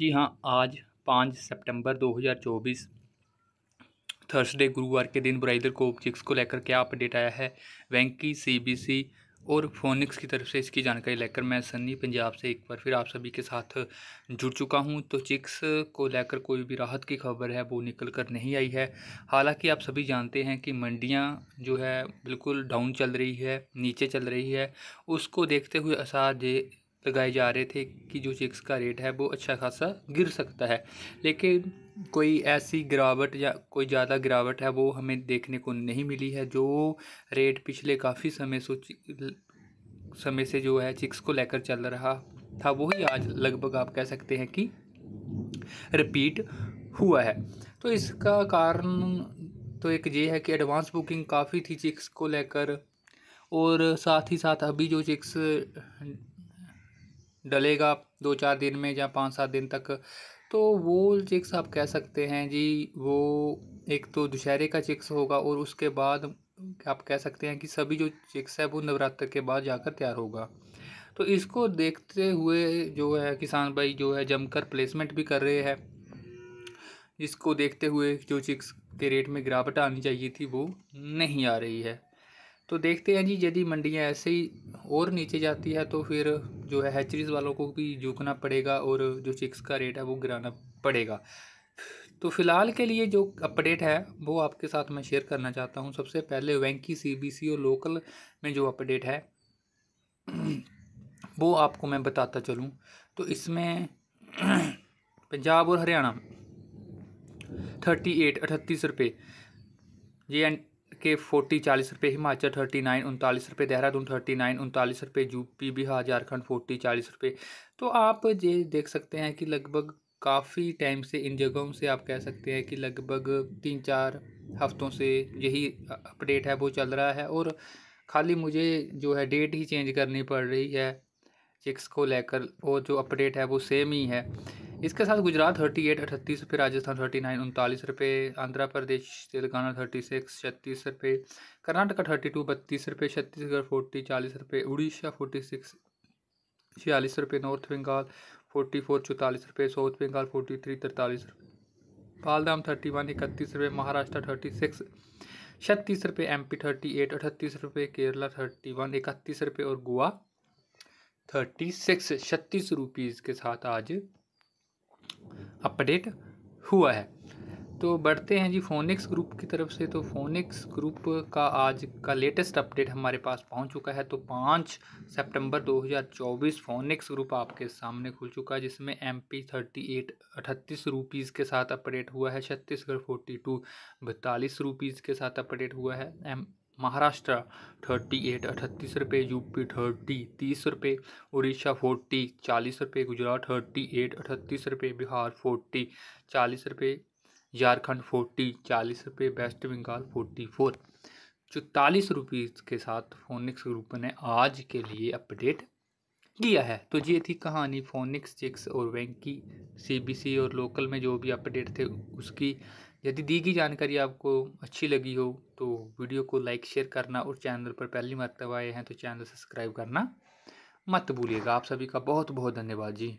जी हाँ आज पाँच सितंबर 2024 थर्सडे गुरुवार के दिन को ऑब्जेक्ट्स को लेकर क्या अपडेट आया है वैंकी सीबीसी और फोनिक्स की तरफ से इसकी जानकारी लेकर मैं सन्नी पंजाब से एक बार फिर आप सभी के साथ जुड़ चुका हूं तो चिक्स को लेकर कोई भी राहत की खबर है वो निकल कर नहीं आई है हालांकि आप सभी जानते हैं कि मंडियां जो है बिल्कुल डाउन चल रही है नीचे चल रही है उसको देखते हुए असार जे लगाए जा रहे थे कि जो चिक्स का रेट है वो अच्छा खासा गिर सकता है लेकिन कोई ऐसी गिरावट या कोई ज़्यादा गिरावट है वो हमें देखने को नहीं मिली है जो रेट पिछले काफ़ी समय से समय से जो है चिक्स को लेकर चल रहा था वही आज लगभग आप कह सकते हैं कि रिपीट हुआ है तो इसका कारण तो एक ये है कि एडवांस बुकिंग काफ़ी थी चिक्स को लेकर और साथ ही साथ अभी जो चिक्स डलेगा दो चार दिन में या पाँच सात दिन तक तो वो चिक्स आप कह सकते हैं जी वो एक तो दशहरे का चिक्स होगा और उसके बाद आप कह सकते हैं कि सभी जो चिक्स है वो नवरात्र के बाद जाकर तैयार होगा तो इसको देखते हुए जो है किसान भाई जो है जमकर प्लेसमेंट भी कर रहे हैं जिसको देखते हुए जो चिक्स के रेट में गिरावट आनी चाहिए थी वो नहीं आ रही है तो देखते हैं जी यदि मंडियाँ ऐसे ही और नीचे जाती है तो फिर जो है हैचरीज़ वालों को भी झुकना पड़ेगा और जो चिक्स का रेट है वो गिराना पड़ेगा तो फ़िलहाल के लिए जो अपडेट है वो आपके साथ मैं शेयर करना चाहता हूँ सबसे पहले वैंकी सीबीसी और लोकल में जो अपडेट है वो आपको मैं बताता चलूँ तो इसमें पंजाब और हरियाणा थर्टी एट अठतीस रुपये ये के फोर्टी चालीस रुपये हिमाचल थर्टी नाइन उनतालीस रुपये देहरादून थर्टी नाइन उनतालीस रुपये यूपी बिहार झारखंड फोर्टी चालीस रुपये तो आप ये देख सकते हैं कि लगभग काफ़ी टाइम से इन जगहों से आप कह सकते हैं कि लगभग तीन चार हफ्तों से यही अपडेट है वो चल रहा है और खाली मुझे जो है डेट ही चेंज करनी पड़ रही है चिक्स को लेकर वो जो अपडेट है वो सेम ही है इसके साथ गुजरात थर्टी एट अठतीस रुपये राजस्थान थर्टी नाइन उनतालीस रुपये आंध्र प्रदेश तेलंगाना थर्टी सिक्स छत्तीस रुपये कर्नाटका थर्टी टू बत्तीस रुपये छत्तीसगढ़ फोर्टी चालीस रुपये उड़ीसा फोर्टी सिक्स छियालीस रुपये नॉर्थ बंगाल फोर्टी फोर चौतालीस रुपये साउथ बंगाल फोर्टी थ्री तरतालीस रुपये पालदाम थर्टी वन इकतीस रुपये महाराष्ट्र थर्टी सिक्स छत्तीस रुपये एम पी थर्टी एट अठतीस रुपये केरला थर्टी वन इकतीस रुपये और गोवा थर्टी सिक्स छत्तीस रुपीज़ के साथ आज अपडेट हुआ है तो बढ़ते हैं जी फोनिक्स ग्रुप की तरफ से तो फोनिक्स ग्रुप का आज का लेटेस्ट अपडेट हमारे पास पहुंच चुका है तो पाँच सितंबर 2024 फोनिक्स ग्रुप आपके सामने खुल चुका है जिसमें एम पी थर्टी एट अठतीस रुपीज़ के साथ अपडेट हुआ है छत्तीसगढ़ फोर्टी टू बत्तालीस रुपीज़ के साथ अपडेट हुआ है एम महाराष्ट्र थर्टी एट अठतीस रुपये यूपी थर्टी तीस रुपये उड़ीसा फोर्टी चालीस रुपये गुजरात थर्टी एट अठतीस रुपये बिहार फोर्टी चालीस रुपये झारखंड फोर्टी चालीस रुपये वेस्ट बंगाल फोर्टी फोर चौतालीस रुपीज़ के साथ फोनिक्स ग्रुप ने आज के लिए अपडेट किया है तो ये थी कहानी फोनिक्स चिक्स और बैंक की सीबीसी और लोकल में जो भी अपडेट थे उसकी यदि दी गई जानकारी आपको अच्छी लगी हो तो वीडियो को लाइक शेयर करना और चैनल पर पहली मरतब आए हैं तो चैनल सब्सक्राइब करना मत भूलिएगा आप सभी का बहुत बहुत धन्यवाद जी